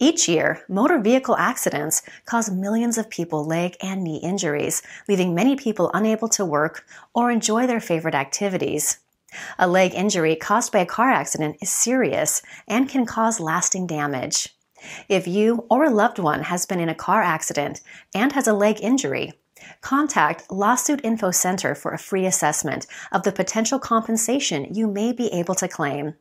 Each year, motor vehicle accidents cause millions of people leg and knee injuries, leaving many people unable to work or enjoy their favorite activities. A leg injury caused by a car accident is serious and can cause lasting damage. If you or a loved one has been in a car accident and has a leg injury, contact Lawsuit Info Center for a free assessment of the potential compensation you may be able to claim.